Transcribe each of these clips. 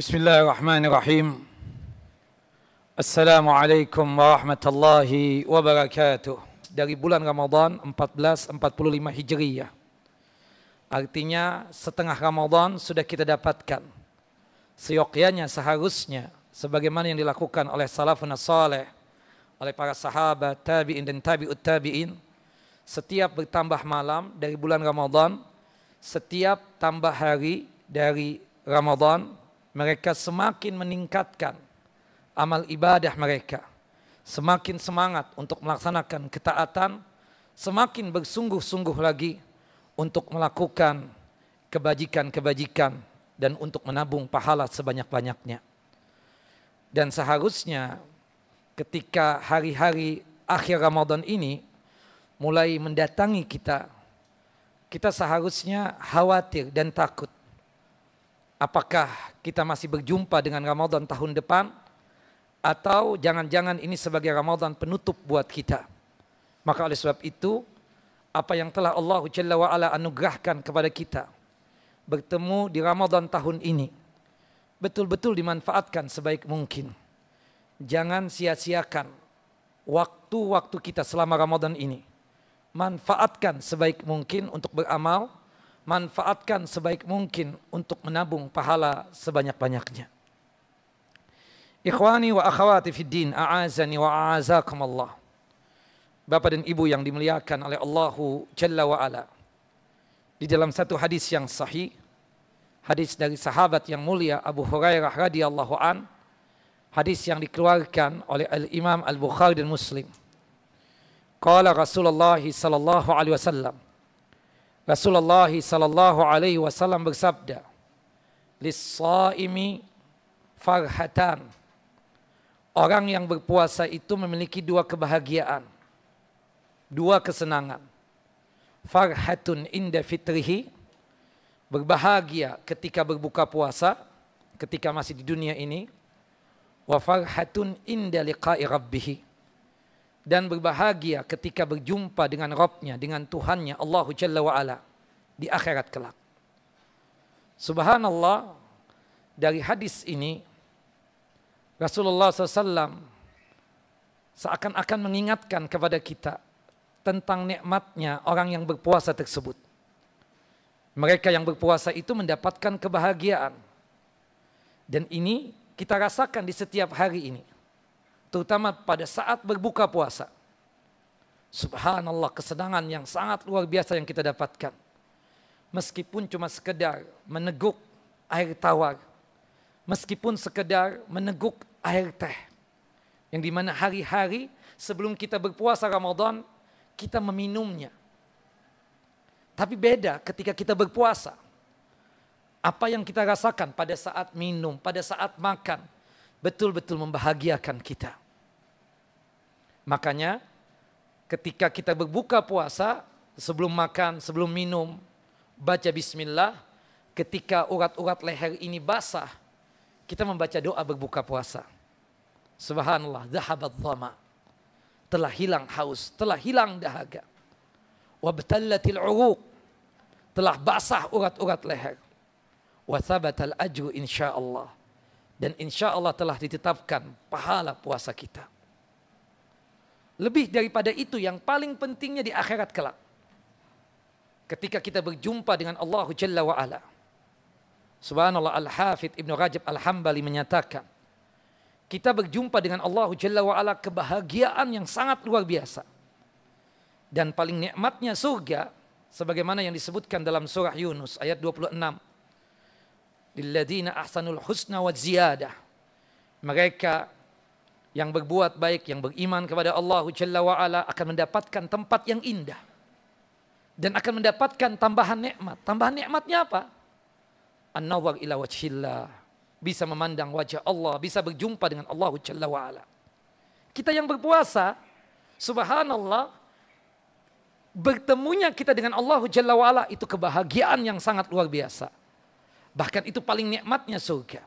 بسم الله الرحمن الرحيم السلام عليكم ورحمة الله وبركاته dari bulan Ramadan 1445 Hijriah. Artinya setengah Ramadan sudah kita dapatkan. seyokianya seharusnya sebagaimana yang dilakukan oleh salafun salih, oleh para sahabat, tabi'in dan tabi'ut tabi'in, setiap bertambah malam dari bulan Ramadan, setiap tambah hari dari Ramadan, mereka semakin meningkatkan amal ibadah mereka, semakin semangat untuk melaksanakan ketaatan, semakin bersungguh-sungguh lagi untuk melakukan kebajikan-kebajikan dan untuk menabung pahala sebanyak-banyaknya. Dan seharusnya ketika hari-hari akhir Ramadan ini mulai mendatangi kita, kita seharusnya khawatir dan takut. Apakah kita masih berjumpa dengan Ramadan tahun depan atau jangan-jangan ini sebagai Ramadan penutup buat kita. Maka oleh sebab itu apa yang telah Allah Jalla wa ala anugerahkan kepada kita bertemu di Ramadan tahun ini betul-betul dimanfaatkan sebaik mungkin. Jangan sia-siakan waktu-waktu kita selama Ramadan ini. Manfaatkan sebaik mungkin untuk beramal manfaatkan sebaik mungkin untuk menabung pahala sebanyak-banyaknya. Ikhwani wa akhawati fid din, a'azani wa a'azakum Allah. Bapak dan Ibu yang dimuliakan oleh Allahu Jalla wa Ala. Di dalam satu hadis yang sahih, hadis dari sahabat yang mulia Abu Hurairah radhiyallahu an, hadis yang dikeluarkan oleh Al-Imam Al-Bukhari dan Muslim. Qala Rasulullah sallallahu alaihi wasallam, Rasulullah sallallahu alaihi wasallam bersabda, "Lis-shaimi farhatan." Orang yang berpuasa itu memiliki dua kebahagiaan, dua kesenangan. Farhatun inda fitrihi, berbahagia ketika berbuka puasa, ketika masih di dunia ini. Wa farhatun inda liqa'i rabbih dan berbahagia ketika berjumpa dengan Robnya, dengan Tuhannya Allahu Jalla Ala di akhirat kelak. Subhanallah dari hadis ini Rasulullah SAW seakan-akan mengingatkan kepada kita tentang nikmatnya orang yang berpuasa tersebut. Mereka yang berpuasa itu mendapatkan kebahagiaan. Dan ini kita rasakan di setiap hari ini. Terutama pada saat berbuka puasa. Subhanallah kesenangan yang sangat luar biasa yang kita dapatkan. Meskipun cuma sekedar meneguk air tawar. Meskipun sekedar meneguk air teh. Yang dimana hari-hari sebelum kita berpuasa Ramadan, kita meminumnya. Tapi beda ketika kita berpuasa. Apa yang kita rasakan pada saat minum, pada saat makan, betul-betul membahagiakan kita. Makanya ketika kita berbuka puasa, sebelum makan, sebelum minum, baca bismillah, ketika urat-urat leher ini basah, kita membaca doa berbuka puasa. Subhanallah, zahabat dhamma. Telah hilang haus, telah hilang dahaga. Wabtallatil uruq. Telah basah urat-urat leher. Wathabatal ajru insyaallah dan insya Allah telah ditetapkan pahala puasa kita. Lebih daripada itu yang paling pentingnya di akhirat kelak. Ketika kita berjumpa dengan Allah Jalla wa'ala. Subhanallah Al-Hafidh Ibn Rajab Al-Hambali menyatakan. Kita berjumpa dengan Allah Jalla wa'ala kebahagiaan yang sangat luar biasa. Dan paling nikmatnya surga sebagaimana yang disebutkan dalam surah Yunus ayat 26 Dilladina ahsanul husna wa ziyadah. Mereka yang berbuat baik, yang beriman kepada Allah Jalla wa akan mendapatkan tempat yang indah. Dan akan mendapatkan tambahan nikmat. Tambahan nikmatnya apa? An-nawar ila wajhillah. Bisa memandang wajah Allah, bisa berjumpa dengan Allah Jalla wa Kita yang berpuasa, subhanallah, bertemunya kita dengan Allah Jalla wa itu kebahagiaan yang sangat luar biasa. Bahkan itu paling nikmatnya surga.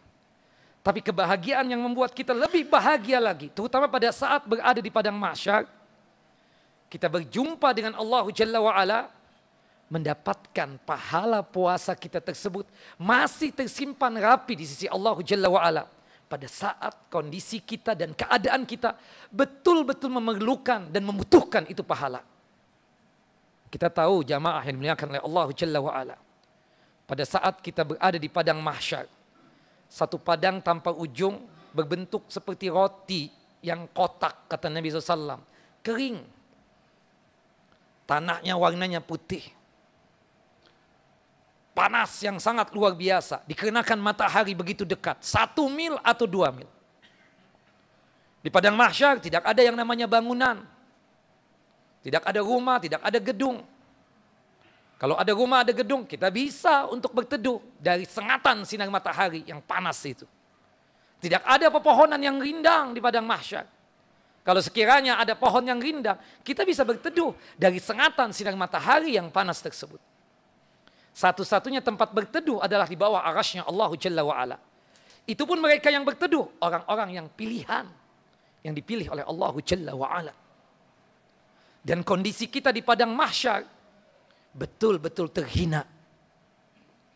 Tapi kebahagiaan yang membuat kita lebih bahagia lagi, terutama pada saat berada di padang mahsyar, kita berjumpa dengan Allah Jalla waala mendapatkan pahala puasa kita tersebut masih tersimpan rapi di sisi Allah Jalla waala Pada saat kondisi kita dan keadaan kita betul-betul memerlukan dan membutuhkan itu pahala. Kita tahu jamaah yang dimuliakan oleh Allah Jalla waala pada saat kita berada di padang mahsyar. Satu padang tanpa ujung berbentuk seperti roti yang kotak kata Nabi SAW. Kering. Tanahnya warnanya putih. Panas yang sangat luar biasa. dikenakan matahari begitu dekat. Satu mil atau dua mil. Di padang mahsyar tidak ada yang namanya bangunan. Tidak ada rumah, tidak ada gedung. Kalau ada rumah, ada gedung, kita bisa untuk berteduh dari sengatan sinar matahari yang panas itu. Tidak ada pepohonan yang rindang di padang mahsyar. Kalau sekiranya ada pohon yang rindang, kita bisa berteduh dari sengatan sinar matahari yang panas tersebut. Satu-satunya tempat berteduh adalah di bawah arasnya Allah Jalla wa'ala. Itu pun mereka yang berteduh, orang-orang yang pilihan, yang dipilih oleh Allah Jalla wa'ala. Dan kondisi kita di padang mahsyar, betul-betul terhina.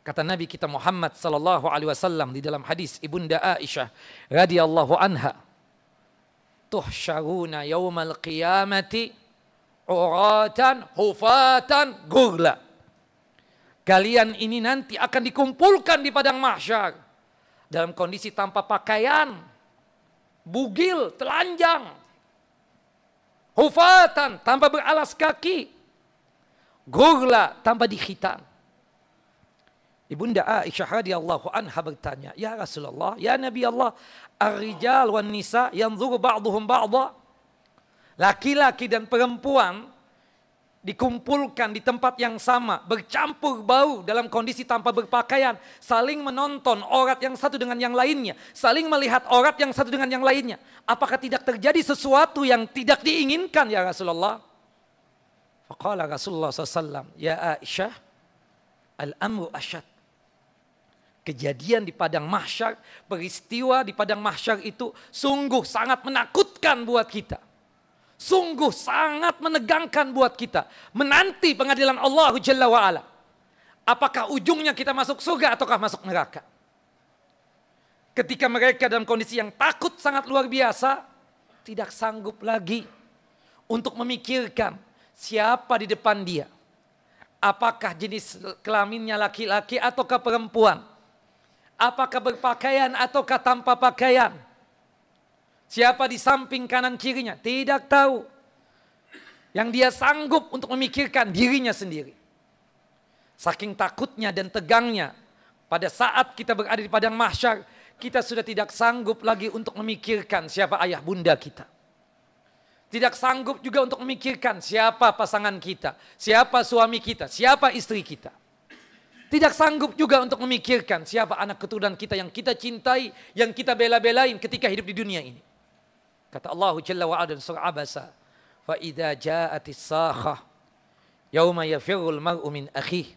Kata Nabi kita Muhammad sallallahu alaihi wasallam di dalam hadis Ibunda Aisyah radhiyallahu anha. Tuhsyaruna yaumal qiyamati uratan hufatan gugla Kalian ini nanti akan dikumpulkan di padang mahsyar dalam kondisi tanpa pakaian, bugil, telanjang, hufatan, tanpa beralas kaki, Gurla tanpa dihitam. Ibunda Aisyah radhiyallahu anha bertanya, "Ya Rasulullah, ya Nabi Allah, ar-rijal wan nisa yanzuru ba'dhum ba'dha?" Laki-laki dan perempuan dikumpulkan di tempat yang sama, bercampur bau dalam kondisi tanpa berpakaian, saling menonton orat yang satu dengan yang lainnya, saling melihat orat yang satu dengan yang lainnya. Apakah tidak terjadi sesuatu yang tidak diinginkan ya Rasulullah? Faqala Rasulullah SAW, Ya Aisyah, al-amru asyad. Kejadian di Padang Mahsyar, peristiwa di Padang Mahsyar itu sungguh sangat menakutkan buat kita. Sungguh sangat menegangkan buat kita. Menanti pengadilan Allah Jalla wa'ala. Apakah ujungnya kita masuk surga ataukah masuk neraka? Ketika mereka dalam kondisi yang takut sangat luar biasa, tidak sanggup lagi untuk memikirkan siapa di depan dia. Apakah jenis kelaminnya laki-laki ataukah perempuan? Apakah berpakaian ataukah tanpa pakaian? Siapa di samping kanan kirinya? Tidak tahu. Yang dia sanggup untuk memikirkan dirinya sendiri. Saking takutnya dan tegangnya pada saat kita berada di padang mahsyar, kita sudah tidak sanggup lagi untuk memikirkan siapa ayah bunda kita tidak sanggup juga untuk memikirkan siapa pasangan kita, siapa suami kita, siapa istri kita. Tidak sanggup juga untuk memikirkan siapa anak keturunan kita yang kita cintai, yang kita bela-belain ketika hidup di dunia ini. Kata Allah Jalla wa Ala surah Abasa, "Fa idza ja'atis saha, yauma yafirul mar'u min akhihi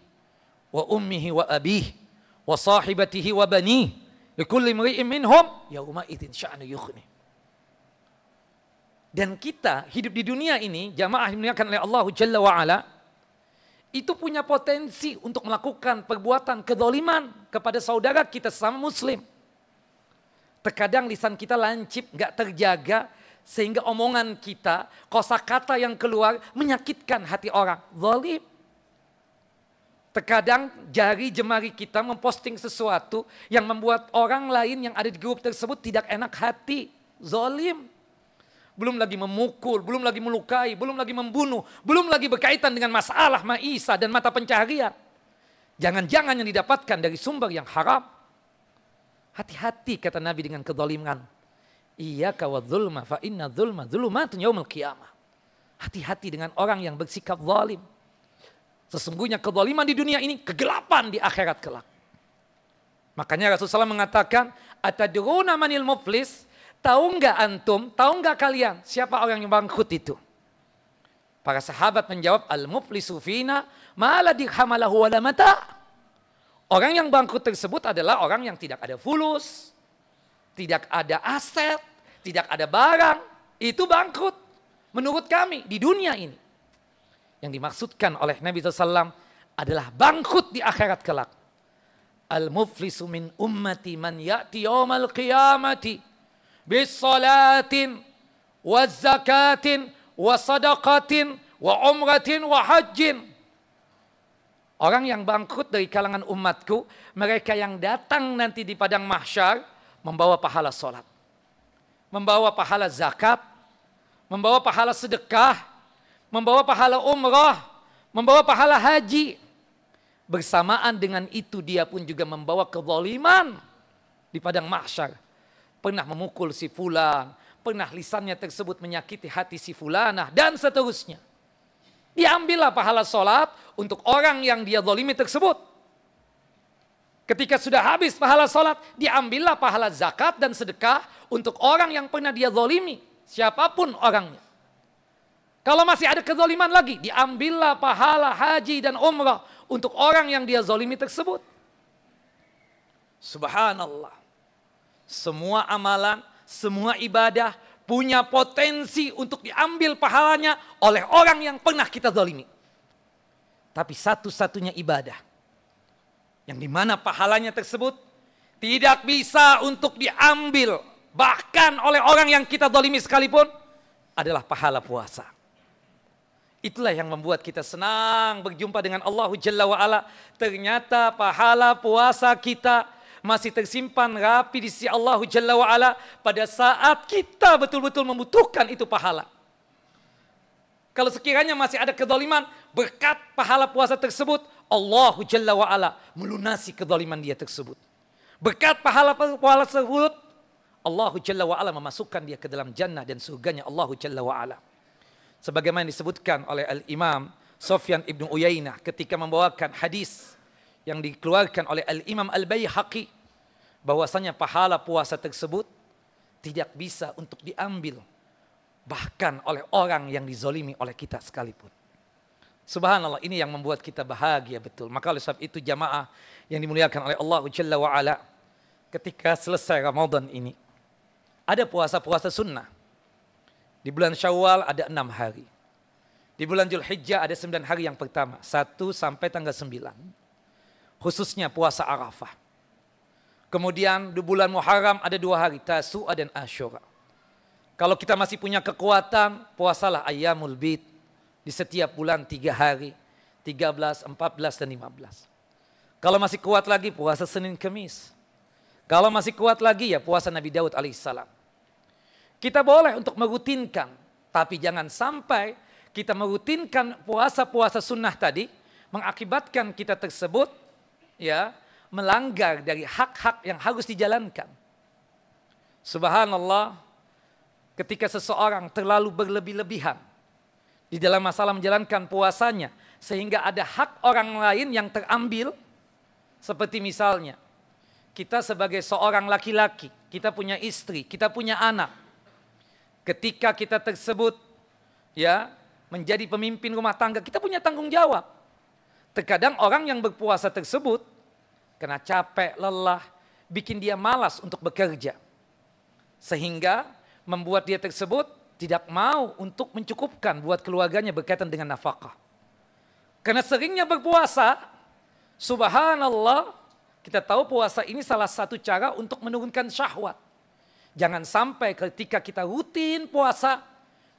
wa ummihi wa abihi wa sahibatihi wa banihi likulli imri'in minhum yauma idzin sya'nu yukhni." Dan kita hidup di dunia ini, jamaah akan oleh Allah Jalla wa'ala, itu punya potensi untuk melakukan perbuatan kedoliman kepada saudara kita sesama muslim. Terkadang lisan kita lancip, gak terjaga, sehingga omongan kita, kosa kata yang keluar menyakitkan hati orang. Zolim. Terkadang jari jemari kita memposting sesuatu yang membuat orang lain yang ada di grup tersebut tidak enak hati. Zolim belum lagi memukul, belum lagi melukai, belum lagi membunuh, belum lagi berkaitan dengan masalah ma'isa dan mata pencaharian. Jangan-jangan yang didapatkan dari sumber yang haram. Hati-hati kata Nabi dengan kedoliman. Iya kawadzulma fa inna zulma zulumatun yaumul qiyamah. Hati-hati dengan orang yang bersikap zalim. Sesungguhnya kedoliman di dunia ini kegelapan di akhirat kelak. Makanya Rasulullah mengatakan, Atadruna manil muflis, Tahu nggak antum, tahu nggak kalian siapa orang yang bangkrut itu? Para sahabat menjawab, al mufli fina malah hamalahu wala mata. Orang yang bangkrut tersebut adalah orang yang tidak ada fulus, tidak ada aset, tidak ada barang. Itu bangkrut menurut kami di dunia ini. Yang dimaksudkan oleh Nabi SAW adalah bangkrut di akhirat kelak. Al-muflisu min ummati man ya'ti yawmal qiyamati bisolatin wa zakatin wa sadaqatin wa umratin wa hajjin. Orang yang bangkrut dari kalangan umatku, mereka yang datang nanti di padang mahsyar membawa pahala sholat, membawa pahala zakat, membawa pahala sedekah, membawa pahala umrah, membawa pahala haji. Bersamaan dengan itu dia pun juga membawa kezaliman di padang mahsyar pernah memukul si fulan, pernah lisannya tersebut menyakiti hati si fulanah, dan seterusnya. Diambillah pahala sholat untuk orang yang dia zolimi tersebut. Ketika sudah habis pahala sholat, diambillah pahala zakat dan sedekah untuk orang yang pernah dia zolimi, siapapun orangnya. Kalau masih ada kezoliman lagi, diambillah pahala haji dan umrah untuk orang yang dia zolimi tersebut. Subhanallah. Semua amalan, semua ibadah punya potensi untuk diambil pahalanya oleh orang yang pernah kita zalimi. Tapi satu-satunya ibadah yang dimana pahalanya tersebut tidak bisa untuk diambil bahkan oleh orang yang kita dolimi sekalipun adalah pahala puasa. Itulah yang membuat kita senang berjumpa dengan Allah Jalla wa'ala. Ternyata pahala puasa kita masih tersimpan rapi di sisi Allah Jalla Ala pada saat kita betul-betul membutuhkan itu pahala. Kalau sekiranya masih ada kedoliman, berkat pahala puasa tersebut, Allah Jalla Ala melunasi kedoliman dia tersebut. Berkat pahala puasa tersebut, Allah Jalla Ala memasukkan dia ke dalam jannah dan surganya Allah Jalla Ala Sebagaimana disebutkan oleh Al-Imam Sofyan ibnu Uyainah ketika membawakan hadis yang dikeluarkan oleh Al-Imam Al-Baihaqi bahwasanya pahala puasa tersebut tidak bisa untuk diambil bahkan oleh orang yang dizolimi oleh kita sekalipun. Subhanallah ini yang membuat kita bahagia betul. Maka oleh sebab itu jamaah yang dimuliakan oleh Allah Jalla wa ala, ketika selesai Ramadan ini ada puasa-puasa sunnah. Di bulan Syawal ada enam hari. Di bulan Julhijjah ada sembilan hari yang pertama. Satu sampai tanggal sembilan khususnya puasa Arafah. Kemudian di bulan Muharram ada dua hari, Tasu'a dan Ashura. Kalau kita masih punya kekuatan, puasalah Ayyamul Bid di setiap bulan tiga hari, 13, 14, dan 15. Kalau masih kuat lagi, puasa Senin Kemis. Kalau masih kuat lagi ya puasa Nabi Daud alaihissalam. Kita boleh untuk merutinkan, tapi jangan sampai kita merutinkan puasa-puasa sunnah tadi mengakibatkan kita tersebut ya melanggar dari hak-hak yang harus dijalankan. Subhanallah, ketika seseorang terlalu berlebih-lebihan di dalam masalah menjalankan puasanya sehingga ada hak orang lain yang terambil seperti misalnya kita sebagai seorang laki-laki, kita punya istri, kita punya anak. Ketika kita tersebut ya menjadi pemimpin rumah tangga, kita punya tanggung jawab. Terkadang orang yang berpuasa tersebut karena capek, lelah, bikin dia malas untuk bekerja. Sehingga membuat dia tersebut tidak mau untuk mencukupkan buat keluarganya berkaitan dengan nafkah. Karena seringnya berpuasa, subhanallah, kita tahu puasa ini salah satu cara untuk menurunkan syahwat. Jangan sampai ketika kita rutin puasa,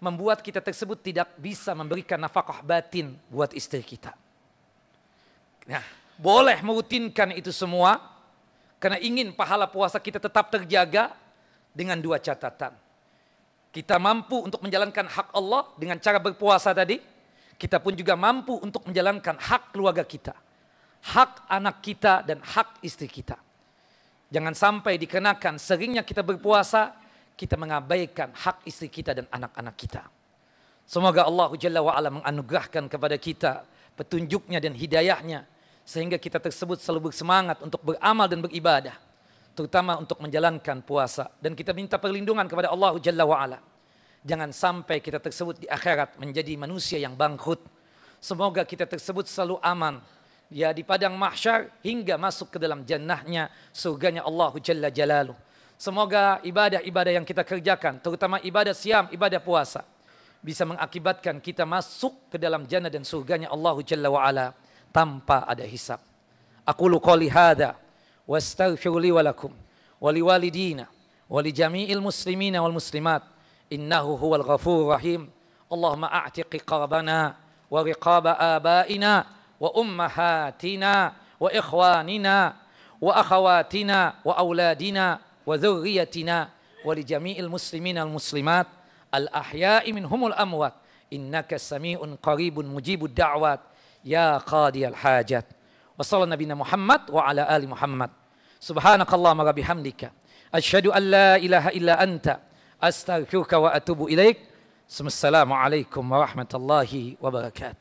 membuat kita tersebut tidak bisa memberikan nafkah batin buat istri kita. Nah, boleh merutinkan itu semua karena ingin pahala puasa kita tetap terjaga dengan dua catatan. Kita mampu untuk menjalankan hak Allah dengan cara berpuasa tadi. Kita pun juga mampu untuk menjalankan hak keluarga kita. Hak anak kita dan hak istri kita. Jangan sampai dikenakan seringnya kita berpuasa, kita mengabaikan hak istri kita dan anak-anak kita. Semoga Allah Jalla wa'ala menganugerahkan kepada kita petunjuknya dan hidayahnya sehingga kita tersebut selalu bersemangat untuk beramal dan beribadah. Terutama untuk menjalankan puasa. Dan kita minta perlindungan kepada Allah Jalla ala. Jangan sampai kita tersebut di akhirat menjadi manusia yang bangkrut. Semoga kita tersebut selalu aman. Ya di padang mahsyar hingga masuk ke dalam jannahnya surganya Allah Jalla Jalalu Semoga ibadah-ibadah yang kita kerjakan, terutama ibadah siam, ibadah puasa, bisa mengakibatkan kita masuk ke dalam jannah dan surganya Allah Jalla ala. tanpa ada hisap. Aku luka lihada, wa wastaghfiru li walakum, wa li walidina, wa li jami'il muslimina wal muslimat innahu huwal ghafur rahim. Allahumma a'tiqi qarbana, wa riqaba abaina wa ummahatina wa ikhwanina wa akhawatina wa awladina, wa dhurriyatina, wa li jami'il muslimina wal muslimat al ahya'i minhumul amwat innaka sami'un qaribun mujibu da'wat ya qadiyal hajat. Wa sallallahu nabi Muhammad wa ala ali Muhammad. Subhanakallahumma wa bihamdika. Asyhadu an la ilaha illa anta astaghfiruka wa atubu ilaik. Assalamualaikum warahmatullahi wabarakatuh.